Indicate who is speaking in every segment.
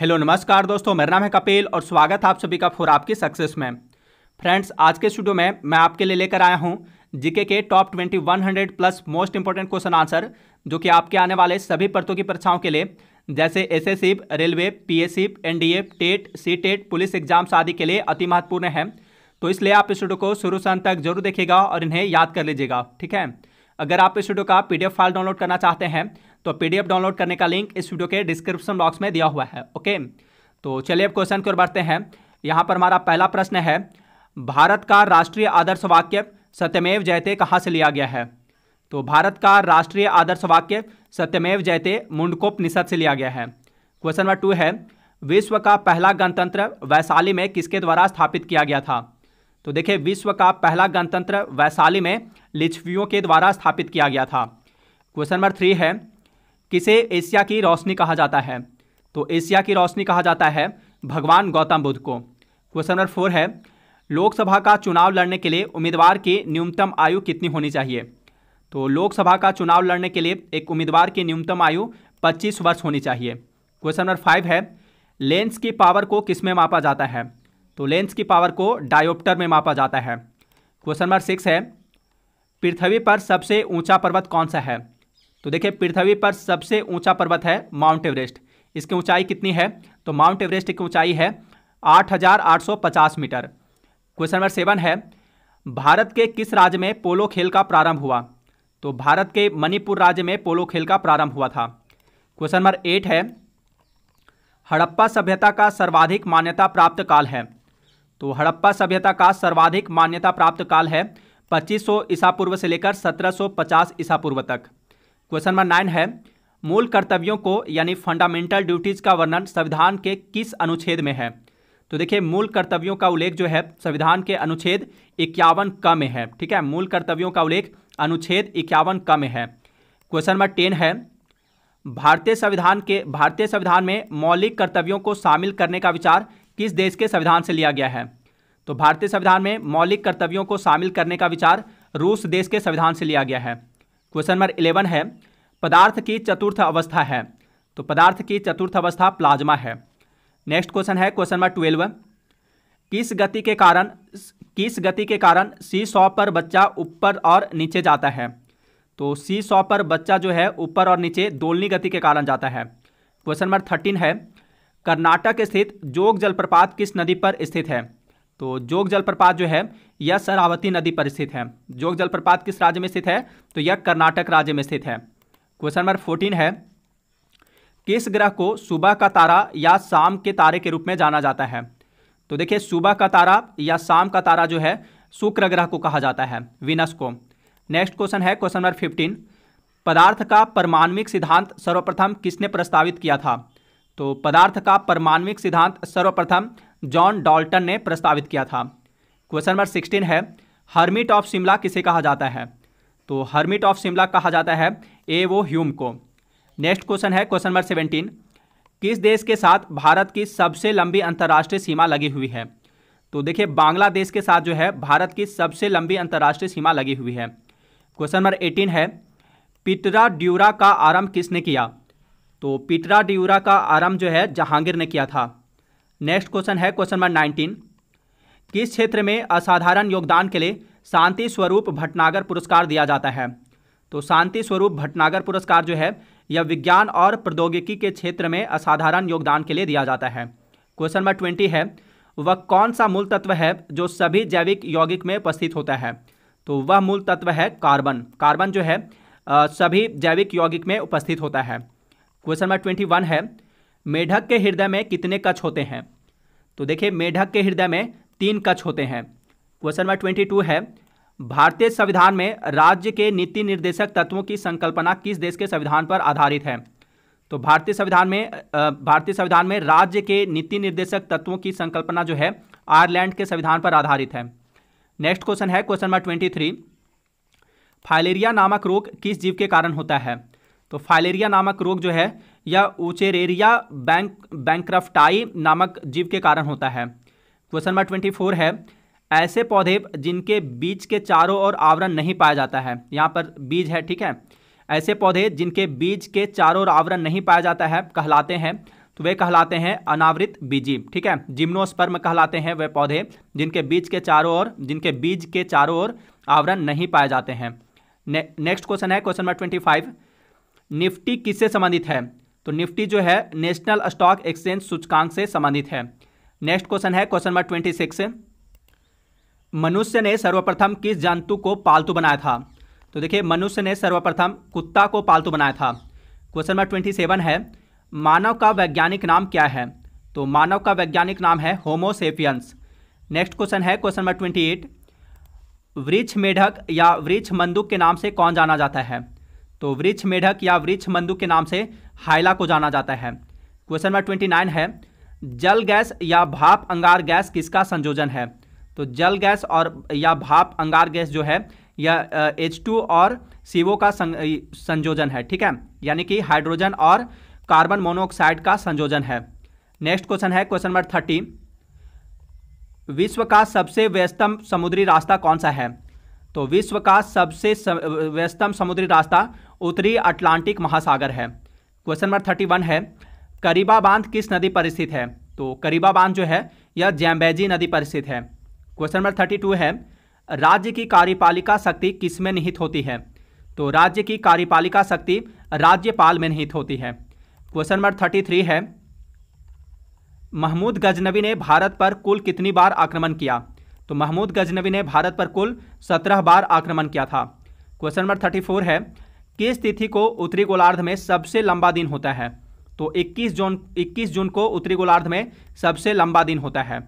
Speaker 1: hello नमस्कार दोस्तों मेरा नाम है कपिल और स्वागत है आप सभी का फोर आपकी सक्सेस में फ्रेंड्स आज के स्टूडियो में मैं आपके लिए लेकर आया हूं जीके के top twenty one hundred plus most important question answer जो कि आपके आने वाले सभी परतों की परीक्षाओं के लिए जैसे S S railway P S NDA TET C TET police exams आदि के लिए अति महत्वपूर्ण है तो इसलिए आप इस वीडियो को शुरू से अंत तक जरूर देखेगा और इन्हें याद कर लीजिएगा ठीक है अगर आप इस वीडियो का पी फाइल डाउनलोड करना चाहते हैं तो पीडीएफ डाउनलोड करने का लिंक इस वीडियो के डिस्क्रिप्शन बॉक्स में दिया हुआ है ओके तो चलिए अब क्वेश्चन की ओर बढ़ते हैं यहाँ पर हमारा पहला प्रश्न है भारत का राष्ट्रीय आदर्श वाक्य सत्यमेव जयते कहाँ से लिया गया है तो भारत का राष्ट्रीय आदर्श वाक्य सत्यमेव जयते निषद से लिया गया है क्वेश्चन नंबर टू है विश्व का पहला गणतंत्र वैशाली में किसके द्वारा स्थापित किया गया था तो देखिए विश्व का पहला गणतंत्र वैशाली में लिच्छवियों के द्वारा स्थापित किया गया था क्वेश्चन नंबर थ्री है किसे एशिया की रोशनी कहा जाता है तो एशिया की रोशनी कहा जाता है भगवान गौतम बुद्ध को क्वेश्चन नंबर फोर है लोकसभा का चुनाव लड़ने के लिए उम्मीदवार की न्यूनतम आयु कितनी होनी चाहिए तो लोकसभा का चुनाव लड़ने के लिए एक उम्मीदवार की न्यूनतम आयु 25 वर्ष होनी चाहिए क्वेश्चन नंबर फाइव है लेंस की पावर को किस में मापा जाता है तो लेंस की पावर को डायोप्टर में मापा जाता है क्वेश्चन नंबर सिक्स है पृथ्वी पर सबसे ऊंचा पर्वत कौन सा है तो देखिए पृथ्वी पर सबसे ऊंचा पर्वत है माउंट एवरेस्ट इसकी ऊंचाई कितनी है तो माउंट एवरेस्ट की ऊंचाई है 8,850 मीटर क्वेश्चन नंबर सेवन है भारत के किस राज्य में पोलो खेल का प्रारंभ हुआ तो भारत के मणिपुर राज्य में पोलो खेल का प्रारंभ हुआ था क्वेश्चन नंबर एट है हड़प्पा सभ्यता का सर्वाधिक मान्यता प्राप्त काल है तो हड़प्पा सभ्यता का सर्वाधिक मान्यता प्राप्त काल है 2500 ईसा पूर्व से लेकर 1750 ईसा पूर्व तक क्वेश्चन नंबर नाइन है मूल कर्तव्यों को यानी फंडामेंटल ड्यूटीज़ का वर्णन संविधान के किस अनुच्छेद में है तो देखिए मूल कर्तव्यों का उल्लेख जो है संविधान के अनुच्छेद इक्यावन क में है ठीक है मूल कर्तव्यों का उल्लेख अनुच्छेद इक्यावन क में है क्वेश्चन नंबर टेन है भारतीय संविधान के भारतीय संविधान में मौलिक कर्तव्यों को शामिल करने का विचार किस देश के संविधान से लिया गया है तो भारतीय संविधान में मौलिक कर्तव्यों को शामिल करने का विचार रूस देश के संविधान से लिया गया है क्वेश्चन नंबर इलेवन है पदार्थ की चतुर्थ अवस्था है तो पदार्थ की चतुर्थ अवस्था प्लाज्मा है नेक्स्ट क्वेश्चन है क्वेश्चन नंबर ट्वेल्व किस गति के कारण किस गति के कारण सी सौ पर बच्चा ऊपर और नीचे जाता है तो सी सौ पर बच्चा जो है ऊपर और नीचे दोलनी गति के कारण जाता है क्वेश्चन नंबर थर्टीन है कर्नाटक स्थित जोग जलप्रपात किस नदी पर स्थित है तो जोग जलप्रपात जो है यह शरावती नदी पर स्थित है जोग जलप्रपात किस राज्य में स्थित है तो यह कर्नाटक राज्य में स्थित है क्वेश्चन नंबर फोर्टीन है किस ग्रह को सुबह का तारा या शाम के तारे के रूप में जाना जाता है तो देखिए सुबह का तारा या शाम का तारा जो है शुक्र ग्रह को कहा जाता है विनस को नेक्स्ट क्वेश्चन है क्वेश्चन नंबर फिफ्टीन पदार्थ का परमाणविक सिद्धांत सर्वप्रथम किसने प्रस्तावित किया था तो पदार्थ का परमाणविक सिद्धांत सर्वप्रथम जॉन डॉल्टन ने प्रस्तावित किया था क्वेश्चन नंबर सिक्सटीन है हर्मिट ऑफ शिमला किसे कहा जाता है तो हर्मिट ऑफ शिमला कहा जाता है ए वो ह्यूम को नेक्स्ट क्वेश्चन है क्वेश्चन नंबर सेवेंटीन किस देश के साथ भारत की सबसे लंबी अंतर्राष्ट्रीय सीमा लगी हुई है तो देखिए बांग्लादेश के साथ जो है भारत की सबसे लंबी अंतर्राष्ट्रीय सीमा लगी हुई है क्वेश्चन नंबर एटीन है पिटरा ड्यूरा का आरंभ किसने किया तो पिटरा ड्यूरा का आरंभ जो है जहांगीर ने किया था नेक्स्ट क्वेश्चन है क्वेश्चन नंबर नाइनटीन किस क्षेत्र में असाधारण योगदान के लिए शांति स्वरूप भटनागर पुरस्कार दिया जाता है तो शांति स्वरूप भटनागर पुरस्कार जो है यह विज्ञान और प्रौद्योगिकी के क्षेत्र में असाधारण योगदान के लिए दिया जाता है क्वेश्चन नंबर ट्वेंटी है वह कौन सा मूल तत्व है जो सभी जैविक यौगिक में उपस्थित होता है तो वह मूल तत्व है कार्बन कार्बन जो है सभी जैविक यौगिक में उपस्थित होता है क्वेश्चन नंबर ट्वेंटी वन है मेढक के हृदय में कितने कच्छ होते हैं तो देखिए मेढक के हृदय में तीन कच्छ होते हैं क्वेश्चन नंबर ट्वेंटी टू है भारतीय संविधान में राज्य के नीति निर्देशक तत्वों की संकल्पना किस देश के संविधान पर आधारित है तो भारतीय संविधान में भारतीय संविधान में राज्य के नीति निर्देशक तत्वों की संकल्पना जो है आयरलैंड के संविधान पर आधारित है नेक्स्ट क्वेश्चन है question number twenty three filaria नामक रोग किस जीव के कारण होता है तो फाइलेरिया नामक रोग जो है यह ओचेरेरिया बैंक बैंक्रफ्टाई नामक जीव के कारण होता है क्वेश्चन नंबर ट्वेंटी फोर है ऐसे पौधे जिनके बीज के चारों ओर आवरण नहीं पाया जाता है यहाँ पर बीज है ठीक है ऐसे पौधे जिनके बीज के चारों ओर आवरण नहीं पाया जाता है कहलाते हैं तो वे कहलाते हैं अनावृत बीजी ठीक है जिम्नोस्पर्म कहलाते हैं वे पौधे जिनके बीज के चारों ओर जिनके बीज के चारों ओर आवरण नहीं पाए जाते हैं ने, नेक्स्ट क्वेश्चन है question number twenty five Nifty किससे संबंधित है तो निफ्टी जो है नेशनल स्टॉक एक्सचेंज सूचकांक से संबंधित है नेक्स्ट क्वेश्चन है क्वेश्चन नंबर ट्वेंटी सिक्स मनुष्य ने सर्वप्रथम किस जंतु को पालतू बनाया था तो देखिए मनुष्य ने सर्वप्रथम कुत्ता को पालतू बनाया था क्वेश्चन नंबर ट्वेंटी सेवन है मानव का वैज्ञानिक नाम क्या है तो मानव का वैज्ञानिक नाम है होमोसेपियंस नेक्स्ट क्वेश्चन है क्वेश्चन नंबर ट्वेंटी एट वृक्ष मेढक या वृक्ष मंदुक के नाम से कौन जाना जाता है तो वृक्ष मेढक या वृक्ष मंदु के नाम से हाइला को जाना जाता है क्वेश्चन नंबर ट्वेंटी नाइन है जल गैस या भाप अंगार गैस किसका संयोजन है तो जल गैस और या भाप अंगार गैस जो है यह एच टू और सीवो का संयोजन है ठीक है यानी कि हाइड्रोजन और कार्बन मोनोऑक्साइड का संयोजन है नेक्स्ट क्वेश्चन है क्वेश्चन नंबर थर्टी विश्व का सबसे व्यस्तम समुद्री रास्ता कौन सा है तो विश्व का सबसे व्यस्तम समुद्री रास्ता उत्तरी अटलांटिक महासागर है क्वेश्चन नंबर थर्टी वन है करीबा बांध किस नदी पर स्थित है तो करीबा बांध जो है यह जैम्बेजी नदी पर स्थित है क्वेश्चन नंबर थर्टी टू है राज्य की कार्यपालिका शक्ति किस में निहित होती है तो राज्य की कार्यपालिका शक्ति राज्यपाल में निहित होती है क्वेश्चन नंबर थर्टी थ्री है महमूद गजनवी ने भारत पर कुल कितनी बार आक्रमण किया तो महमूद गजनवी ने भारत पर कुल सत्रह बार आक्रमण किया था क्वेश्चन नंबर थर्टी फोर है किस तिथि को उत्तरी गोलार्ध में सबसे लंबा दिन होता है तो 21 जून 21 जून को उत्तरी गोलार्ध में सबसे लंबा दिन होता है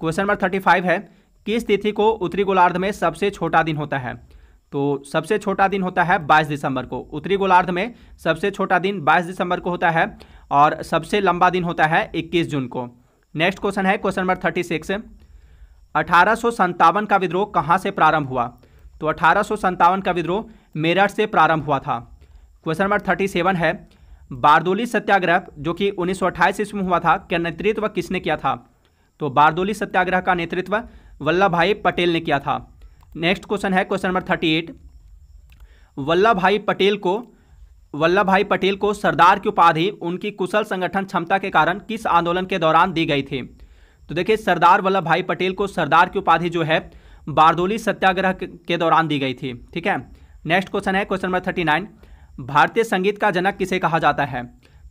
Speaker 1: क्वेश्चन नंबर 35 है किस तिथि को उत्तरी गोलार्ध में सबसे छोटा दिन होता है तो सबसे छोटा दिन होता है 22 दिसंबर को उत्तरी गोलार्ध में सबसे छोटा दिन 22 दिसंबर को होता है और सबसे लंबा दिन होता है 21 जून को नेक्स्ट क्वेश्चन है क्वेश्चन नंबर 36 अठारह का विद्रोह कहाँ से प्रारंभ हुआ तो अठारह का विद्रोह मेरठ से प्रारंभ हुआ था क्वेश्चन नंबर थर्टी सेवन है बारदोली सत्याग्रह जो कि उन्नीस सौ अट्ठाईस ईस्वी में हुआ था क्या नेतृत्व किसने किया था तो बारदोली सत्याग्रह का नेतृत्व वल्लभ भाई पटेल ने किया था नेक्स्ट क्वेश्चन है question number thirty eight Vallabhbhai Patel को वल्लभ भाई पटेल को सरदार की उपाधि उनकी कुशल संगठन क्षमता के कारण किस आंदोलन के दौरान दी गई थी तो देखिए सरदार वल्लभ भाई पटेल को सरदार की उपाधि जो है बारदोली सत्याग्रह के दौरान दी गई थी ठीक है नेक्स्ट क्वेश्चन है क्वेश्चन नंबर थर्टी नाइन भारतीय संगीत का जनक किसे कहा जाता है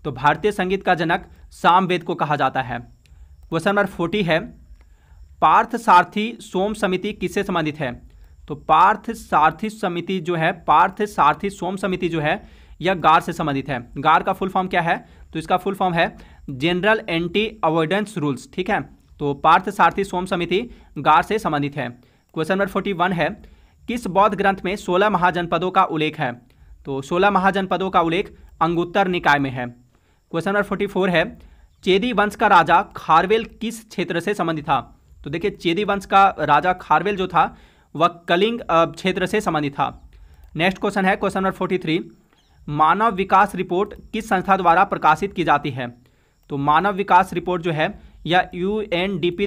Speaker 1: तो भारतीय संगीत का जनक सामवेद को कहा जाता है क्वेश्चन नंबर फोर्टी है पार्थ सारथी सोम समिति किससे संबंधित है तो पार्थ सारथी समिति जो है पार्थ सारथी सोम समिति जो है यह गार से संबंधित है गार का फुल फॉर्म क्या है तो इसका फुल फॉर्म है जनरल एंटी अवॉइडेंस रूल्स ठीक है तो पार्थ सारथी सोम समिति गार से संबंधित है क्वेश्चन नंबर फोर्टी वन है किस बौद्ध ग्रंथ में सोलह महाजनपदों का उल्लेख है तो सोलह महाजनपदों का उल्लेख अंगुत्तर निकाय में है क्वेश्चन नंबर फोर्टी फोर है चेदी वंश का राजा खारवेल किस क्षेत्र से संबंधित था तो देखिए चेदी वंश का राजा खारवेल जो था वह कलिंग क्षेत्र से संबंधित था नेक्स्ट क्वेश्चन है क्वेश्चन नंबर फोर्टी थ्री मानव विकास रिपोर्ट किस संस्था द्वारा प्रकाशित की जाती है तो मानव विकास रिपोर्ट जो है या यू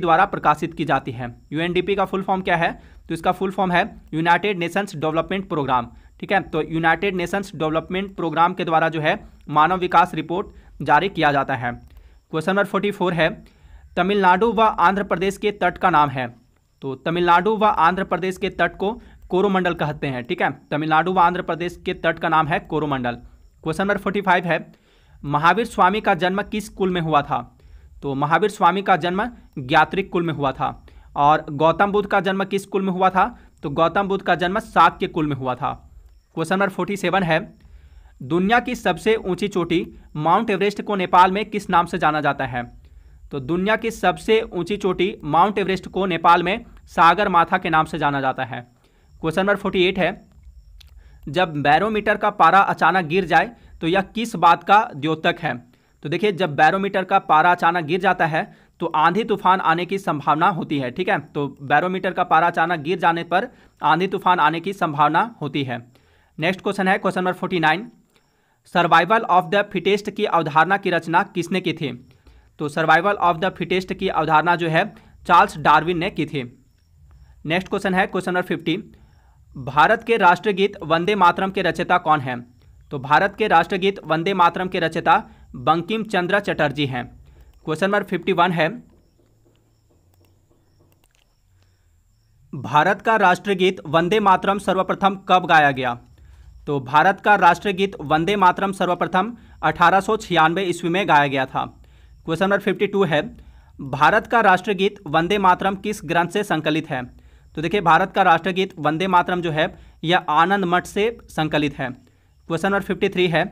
Speaker 1: द्वारा प्रकाशित की जाती है यू का फुल फॉर्म क्या है तो इसका फुल फॉर्म है यूनाइटेड नेशंस डेवलपमेंट प्रोग्राम ठीक है तो यूनाइटेड नेशंस डेवलपमेंट प्रोग्राम के द्वारा जो है मानव विकास रिपोर्ट जारी किया जाता है क्वेश्चन नंबर फोर्टी फोर है तमिलनाडु व आंध्र प्रदेश के तट का नाम है तो तमिलनाडु व आंध्र प्रदेश के तट को कोरोमंडल कहते हैं ठीक है तमिलनाडु व आंध्र प्रदेश के तट का नाम है Coromandel question number forty five है महावीर स्वामी का जन्म किस कुल में हुआ था तो महावीर स्वामी का जन्म ज्ञात्रिक कुल में हुआ था और गौतम बुद्ध का जन्म किस कुल में हुआ था तो गौतम बुद्ध का जन्म के कुल में हुआ था क्वेश्चन नंबर फोर्टी सेवन है दुनिया की सबसे ऊंची चोटी माउंट एवरेस्ट को नेपाल में किस नाम से जाना जाता है तो दुनिया की सबसे ऊंची चोटी माउंट एवरेस्ट को नेपाल में सागर माथा के नाम से जाना जाता है क्वेश्चन नंबर फोर्टी एट है जब बैरोमीटर का पारा अचानक गिर जाए तो यह किस बात का द्योतक है तो देखिए जब बैरोमीटर का पारा अचानक गिर जाता है तो आंधी तूफान आने की संभावना होती है ठीक है तो बैरोमीटर का पारा अचानक गिर जाने पर आंधी तूफान आने की संभावना होती है नेक्स्ट क्वेश्चन है question number forty nine survival of the fittest की अवधारणा की रचना किसने की थी तो सर्वाइवल ऑफ द फिटेस्ट की अवधारणा जो है चार्ल्स डार्विन ने की थी नेक्स्ट क्वेश्चन है क्वेश्चन नंबर फिफ्टी भारत के राष्ट्रगीत वंदे मातरम के रचयिता कौन है तो भारत के राष्ट्रगीत वंदे मातरम के रचयिता बंकिम चंद्रा चटर्जी हैं क्वेश्चन नंबर फिफ्टी वन है भारत का राष्ट्रगीत गीत वंदे मातरम सर्वप्रथम कब गाया गया तो भारत का राष्ट्रगीत गीत वंदे मातरम सर्वप्रथम अठारह ईस्वी में गाया गया था क्वेश्चन नंबर फिफ्टी टू है भारत का राष्ट्रगीत गीत वंदे मातरम किस ग्रंथ से संकलित है तो देखिए भारत का राष्ट्रगीत गीत वंदे मातरम जो है यह आनंद मठ से संकलित है क्वेश्चन नंबर फिफ्टी थ्री है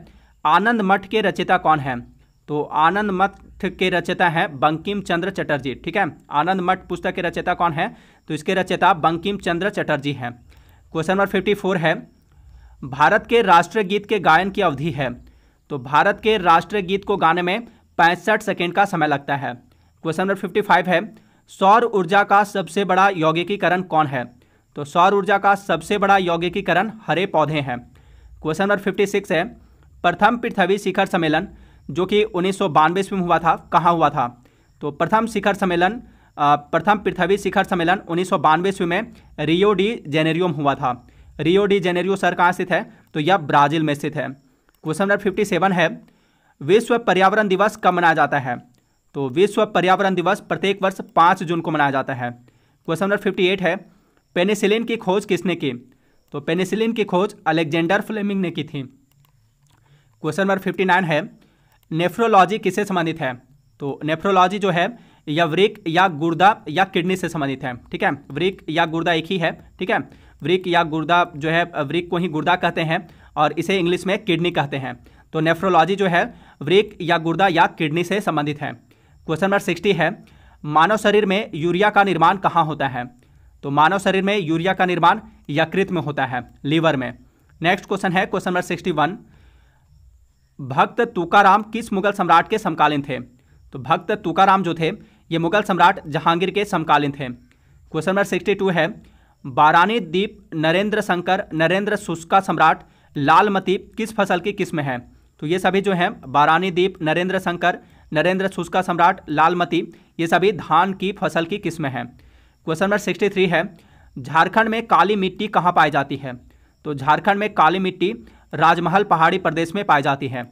Speaker 1: आनंद मठ के रचयिता कौन है तो आनंद मठ के रचयिता है बंकिम चंद्र चटर्जी ठीक है आनंद मठ पुस्तक के रचयिता कौन है तो इसके रचयिता बंकिम चंद्र चटर्जी हैं क्वेश्चन नंबर फिफ्टी फोर है भारत के राष्ट्रीय गीत के गायन की अवधि है तो भारत के राष्ट्रीय गीत को गाने में पैंसठ सेकेंड का समय लगता है क्वेश्चन नंबर फिफ्टी फाइव है सौर ऊर्जा का सबसे बड़ा यौगिकीकरण कौन है तो सौर ऊर्जा का सबसे बड़ा यौगिकीकरण हरे पौधे हैं क्वेश्चन नंबर फिफ्टी सिक्स है प्रथम पृथ्वी शिखर सम्मेलन जो कि उन्नीस में हुआ था कहाँ हुआ था तो प्रथम शिखर सम्मेलन प्रथम पृथ्वी शिखर सम्मेलन उन्नीस ईस्वी में रियो डी जेनेरियो में हुआ था रियो डी जेनेरियो सर कहाँ स्थित है तो यह ब्राज़ील में स्थित है क्वेश्चन नंबर फिफ्टी सेवन है विश्व पर्यावरण दिवस कब मनाया जाता है तो विश्व पर्यावरण दिवस प्रत्येक वर्ष पाँच जून को मनाया जाता है क्वेश्चन नंबर फिफ्टी एट है पेनिसिलिन की खोज किसने की तो पेनिसिलिन की खोज अलेक्जेंडर फ्लेमिंग ने की थी क्वेश्चन नंबर फिफ्टी नाइन है नेफ्रोलॉजी किससे संबंधित है तो नेफ्रोलॉजी जो है या वृक या गुर्दा या किडनी से संबंधित है ठीक है वृक या गुर्दा एक ही है ठीक है वृक या गुर्दा जो है वृक को ही गुर्दा कहते हैं और इसे इंग्लिश में किडनी कहते हैं तो नेफ्रोलॉजी जो है वृक या गुर्दा या किडनी से संबंधित है क्वेश्चन नंबर सिक्सटी है मानव शरीर में यूरिया का निर्माण कहाँ होता है तो मानव शरीर में यूरिया का निर्माण यकृत में होता है लीवर में नेक्स्ट क्वेश्चन है क्वेश्चन नंबर सिक्सटी वन भक्त तुकाराम किस मुगल सम्राट के समकालीन थे तो भक्त तुकाराम जो थे ये मुगल सम्राट जहांगीर के समकालीन थे क्वेश्चन नंबर सिक्सटी टू है बारानी द्वीप नरेंद्र शंकर नरेंद्र सुस्का सम्राट लालमती किस फसल की किस्म है तो ये सभी जो हैं बारानी दीप नरेंद्र शंकर नरेंद्र सुस्का सम्राट लालमती ये सभी धान की फसल की किस्म है क्वेश्चन नंबर सिक्सटी थ्री है झारखंड में काली मिट्टी कहाँ पाई जाती है तो झारखंड में काली मिट्टी राजमहल पहाड़ी प्रदेश में पाई जाती है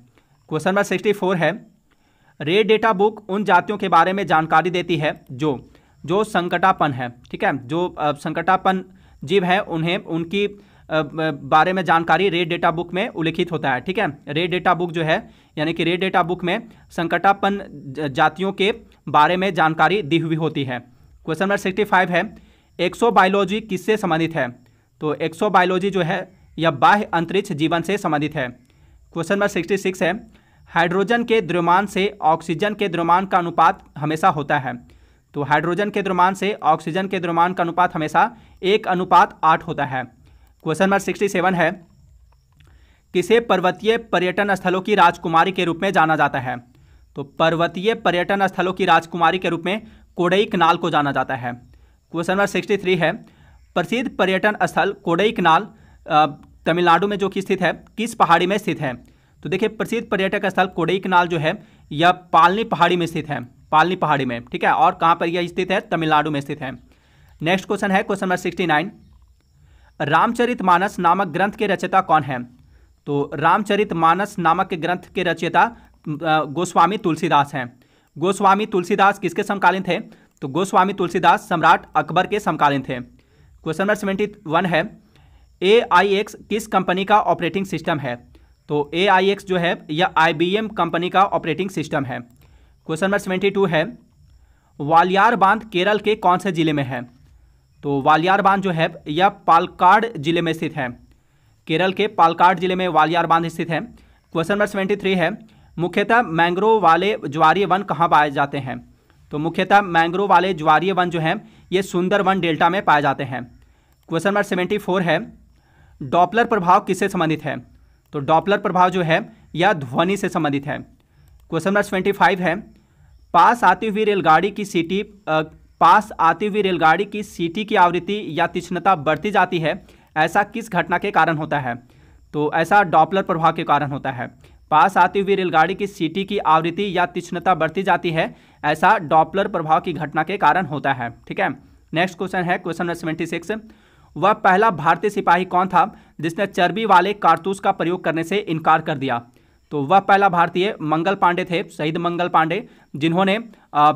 Speaker 1: क्वेश्चन नंबर सिक्सटी फोर है रेड डेटा बुक उन जातियों के बारे में जानकारी देती है जो जो संकटापन है ठीक है जो संकटापन जीव है उन्हें उनकी बारे में जानकारी रेड डेटा बुक में उल्लिखित होता है ठीक है रेड डेटा बुक जो है यानी कि रेड डेटा बुक में संकटापन जातियों के बारे में जानकारी दी हुई होती है क्वेश्चन नंबर सिक्सटी फाइव है एक्सो बायोलॉजी किससे संबंधित है तो एक्सो बायोलॉजी जो है या बाह्य अंतरिक्ष जीवन से संबंधित है क्वेश्चन नंबर सिक्सटी सिक्स है हाइड्रोजन के द्रव्यमान से ऑक्सीजन के द्रव्यमान का अनुपात हमेशा होता है तो हाइड्रोजन के द्रव्यमान से ऑक्सीजन के द्रव्यमान का अनुपात हमेशा एक अनुपात आठ होता है क्वेश्चन नंबर सिक्सटी सेवन है किसे पर्वतीय पर्यटन स्थलों की राजकुमारी के रूप में जाना जाता है तो पर्वतीय पर्यटन स्थलों की राजकुमारी के रूप में कोडई कनाल को जाना जाता है क्वेश्चन नंबर सिक्सटी थ्री है प्रसिद्ध पर्यटन स्थल कोडई कनाल तमिलनाडु में जो कि स्थित है किस पहाड़ी में स्थित है तो देखिए प्रसिद्ध पर्यटक स्थल कोडई जो है यह पालनी पहाड़ी में स्थित है पालनी पहाड़ी में ठीक है और कहाँ पर यह स्थित है तमिलनाडु में स्थित है नेक्स्ट क्वेश्चन है question number sixty nine Ramcharitmanas नामक ग्रंथ के रचयिता कौन है तो रामचरित मानस नामक के ग्रंथ के रचयिता गोस्वामी तुलसीदास हैं गोस्वामी तुलसीदास किसके समकालीन थे तो गोस्वामी तुलसीदास सम्राट अकबर के समकालीन थे क्वेश्चन नंबर सेवेंटी वन है ए आई एक्स किस कंपनी का ऑपरेटिंग सिस्टम है तो ए आई एक्स जो है यह आई बी एम कंपनी का ऑपरेटिंग सिस्टम है क्वेश्चन नंबर सेवेंटी टू है वालियार बांध केरल के कौन से ज़िले में है तो वालियार बांध जो है यह पालकाड जिले में स्थित है केरल के पालकाड जिले में वालियार बांध स्थित है क्वेश्चन नंबर सेवेंटी थ्री है मुख्यतः मैंग्रोव वाले ज्वारीय वन कहाँ पाए जाते हैं तो मुख्यतः मैंग्रोव वाले ज्वारीय वन जो हैं ये सुंदर वन डेल्टा में पाए जाते हैं क्वेश्चन नंबर सेवेंटी फोर है डॉपलर प्रभाव किससे संबंधित है तो डॉपलर प्रभाव जो है यह ध्वनि से संबंधित है क्वेश्चन नंबर ट्वेंटी फाइव है पास आती हुई रेलगाड़ी की सीटी पास आती हुई रेलगाड़ी की सीटी की आवृत्ति या तीक्ष्णता बढ़ती जाती है ऐसा किस घटना के कारण होता है तो ऐसा डॉपलर प्रभाव के कारण होता है पास आती हुई रेलगाड़ी की सीटी की आवृत्ति या तीक्ष्णता बढ़ती जाती है ऐसा डॉपलर प्रभाव की घटना के कारण होता है ठीक है नेक्स्ट क्वेश्चन है क्वेश्चन नंबर सेवेंटी सिक्स वह पहला भारतीय सिपाही कौन था जिसने चर्बी वाले कारतूस का प्रयोग करने से इनकार कर दिया तो वह पहला भारतीय मंगल पांडे थे शहीद मंगल पांडे जिन्होंने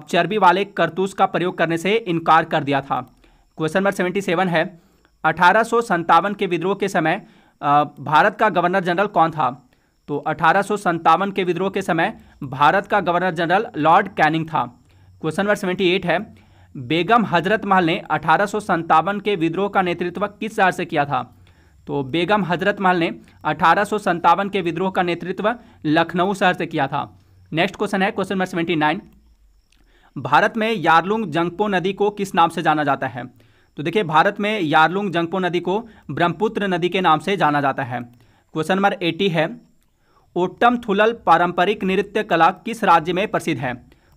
Speaker 1: चर्बी वाले करतूस का प्रयोग करने से इनकार कर दिया था क्वेश्चन नंबर सेवेंटी सेवन है अठारह के विद्रोह के समय भारत का गवर्नर जनरल कौन था तो अठारह के विद्रोह के समय भारत का गवर्नर जनरल लॉर्ड कैनिंग था क्वेश्चन नंबर सेवेंटी एट है बेगम हजरत महल ने अठारह के विद्रोह का नेतृत्व किस शहर से किया था तो बेगम हजरत महल ने अठारह के विद्रोह का नेतृत्व लखनऊ शहर से किया था नेक्स्ट क्वेश्चन है question number seventy nine Bharat में यारलुंग जंगपो नदी को किस नाम से जाना जाता है तो देखिए भारत में यारलुंग जंगपो नदी को ब्रह्मपुत्र नदी के नाम से जाना जाता है क्वेश्चन नंबर एटी है ओट्टम थुलल पारंपरिक नृत्य कला किस राज्य में प्रसिद्ध है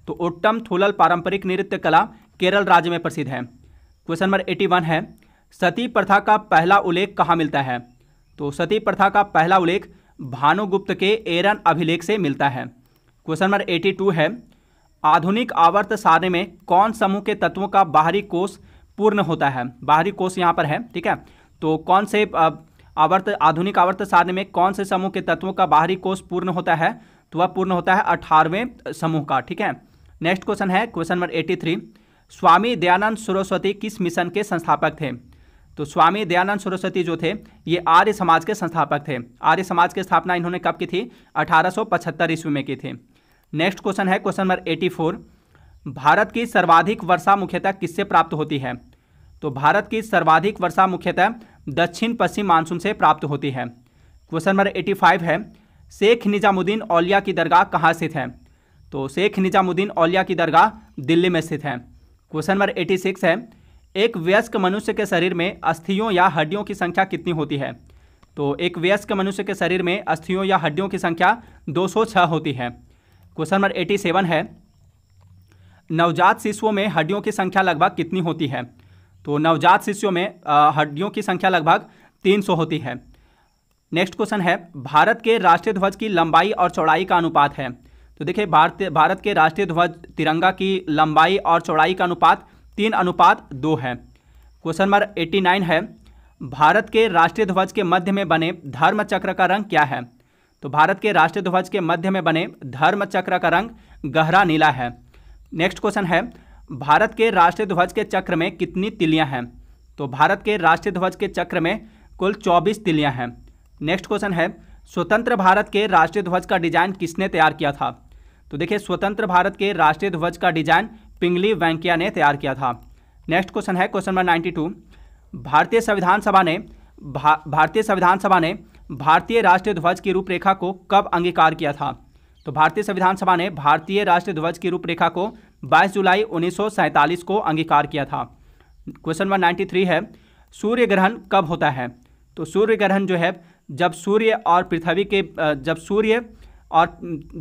Speaker 1: तो ओट्टम थुलल पारंपरिक नृत्य कला केरल राज्य में प्रसिद्ध है क्वेश्चन नंबर एटी वन है सती प्रथा का पहला उल्लेख कहाँ मिलता है तो सती प्रथा का पहला उल्लेख भानुगुप्त के एरन अभिलेख से मिलता है क्वेश्चन नंबर एटी टू है आधुनिक आवर्त सारणी में कौन समूह के तत्वों का बाहरी कोष पूर्ण होता है बाहरी कोष यहाँ पर है ठीक है तो कौन से आवर्त आधुनिक आवर्त सारणी में कौन से समूह के तत्वों का बाहरी कोष पूर्ण होता है तो वह पूर्ण होता है अठारहवें समूह का ठीक है नेक्स्ट क्वेश्चन है question number eighty three Swami Dayanand Saraswati किस मिशन के संस्थापक थे तो स्वामी दयानंद सरस्वती जो थे ये आर्य समाज के संस्थापक थे आर्य समाज की स्थापना इन्होंने कब की थी 1875 ईस्वी में की थी नेक्स्ट क्वेश्चन है क्वेश्चन नंबर 84 भारत की सर्वाधिक वर्षा मुख्यतः किससे प्राप्त होती है तो भारत की सर्वाधिक वर्षा मुख्यतः दक्षिण पश्चिम मानसून से प्राप्त होती है क्वेश्चन नंबर 85 है शेख निजामुद्दीन औलिया की दरगाह कहाँ स्थित है तो शेख निजामुद्दीन औलिया की दरगाह दिल्ली में स्थित है क्वेश्चन नंबर एटी सिक्स है एक वयस्क मनुष्य के शरीर में अस्थियों या हड्डियों की संख्या कितनी होती है तो एक वयस्क मनुष्य के शरीर में अस्थियों या हड्डियों की संख्या 206 होती है क्वेश्चन नंबर 87 है नवजात शिशुओं में हड्डियों की संख्या लगभग कितनी होती है तो नवजात शिशुओं में हड्डियों की संख्या लगभग सौ होती है नेक्स्ट क्वेश्चन है भारत के राष्ट्रीय ध्वज की लंबाई और चौड़ाई का अनुपात है तो देखिए भारत भारत के राष्ट्रीय ध्वज तिरंगा की लंबाई और चौड़ाई का अनुपात तीन अनुपात दो है क्वेश्चन नंबर एट्टी नाइन है भारत के राष्ट्रीय ध्वज के मध्य में बने धर्म चक्र का रंग क्या है तो भारत के राष्ट्रीय ध्वज के मध्य में बने धर्म चक्र का रंग गहरा नीला है नेक्स्ट क्वेश्चन है भारत के राष्ट्रीय ध्वज के चक्र में कितनी तिलियाँ हैं तो भारत के राष्ट्रीय ध्वज के चक्र में कुल चौबीस तिलियाँ हैं नेक्स्ट क्वेश्चन है स्वतंत्र भारत के राष्ट्रीय ध्वज का डिजाइन किसने तैयार किया था तो देखिए स्वतंत्र भारत के राष्ट्रीय ध्वज का डिजाइन पिंगली वेंकैया ने तैयार किया था नेक्स्ट क्वेश्चन है क्वेश्चन नंबर 92 भारतीय संविधान सभा ने भा, भारतीय संविधान सभा ने भारतीय राष्ट्रीय ध्वज की रूपरेखा को कब अंगीकार किया था तो भारतीय संविधान सभा ने भारतीय राष्ट्रीय ध्वज की रूपरेखा को 22 जुलाई उन्नीस को अंगीकार किया था क्वेश्चन नंबर 93 है सूर्य ग्रहण कब होता है तो सूर्य ग्रहण जो है जब सूर्य और पृथ्वी के जब सूर्य और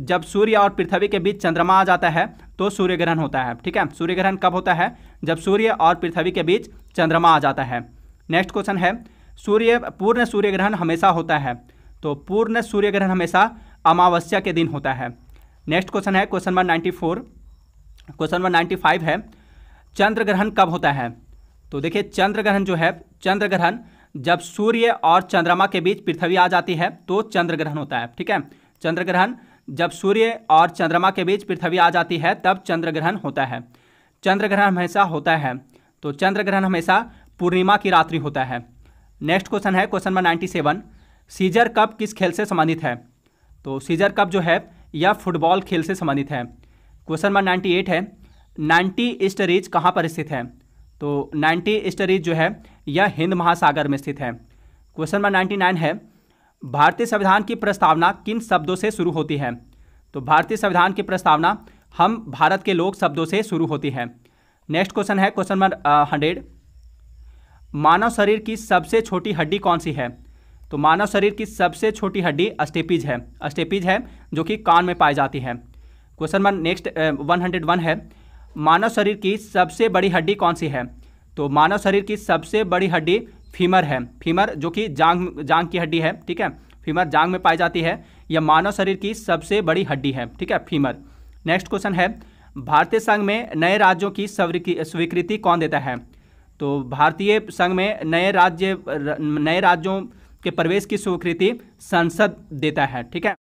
Speaker 1: जब सूर्य और पृथ्वी के बीच चंद्रमा आ जाता है तो सूर्य ग्रहण होता है ठीक है सूर्य ग्रहण कब होता है जब सूर्य और पृथ्वी के बीच चंद्रमा आ जाता है नेक्स्ट क्वेश्चन है सूर्य पूर्ण सूर्य ग्रहण हमेशा होता है तो पूर्ण सूर्य ग्रहण हमेशा अमावस्या के दिन होता है नेक्स्ट क्वेश्चन है question number ninety four question number ninety five है चंद्र ग्रहण कब होता है तो देखिए चंद्र ग्रहण जो है चंद्र ग्रहण जब सूर्य और चंद्रमा के बीच पृथ्वी आ जाती है तो चंद्र ग्रहण होता है ठीक है चंद्र ग्रहण जब सूर्य और चंद्रमा के बीच पृथ्वी आ जाती है तब चंद्र ग्रहण होता है चंद्र ग्रहण हमेशा होता है तो चंद्र ग्रहण हमेशा पूर्णिमा की रात्रि होता है नेक्स्ट क्वेश्चन है question number ninety seven Caesar cup किस खेल से संबंधित है तो सीजर कप जो है यह फुटबॉल खेल से संबंधित है क्वेश्चन नंबर नाइन्टी एट है नाइन्टी स्टरीज कहाँ पर स्थित है तो नाइन्टी स्टरीज जो है यह हिंद महासागर में स्थित है क्वेश्चन नंबर नाइन्टी नाइन है भारतीय संविधान की प्रस्तावना किन शब्दों से शुरू होती है तो भारतीय संविधान की प्रस्तावना हम भारत के लोग शब्दों से शुरू होती है नेक्स्ट क्वेश्चन है क्वेश्चन नंबर हंड्रेड मानव शरीर की सबसे छोटी हड्डी कौन सी है तो मानव शरीर की सबसे छोटी हड्डी अस्टेपीज है अस्टेपीज है जो कि कान में पाई जाती है question number next one hundred one है मानव शरीर की सबसे बड़ी हड्डी कौन सी है तो मानव शरीर की सबसे बड़ी हड्डी फीमर है फीमर जो कि जांग जांग की हड्डी है ठीक है फीमर जांग में पाई जाती है यह मानव शरीर की सबसे बड़ी हड्डी है ठीक है फीमर नेक्स्ट क्वेश्चन है भारतीय संघ में नए राज्यों की स्वीकृति कौन देता है तो भारतीय संघ में नए राज्य नए राज्यों के प्रवेश की स्वीकृति संसद देता है ठीक है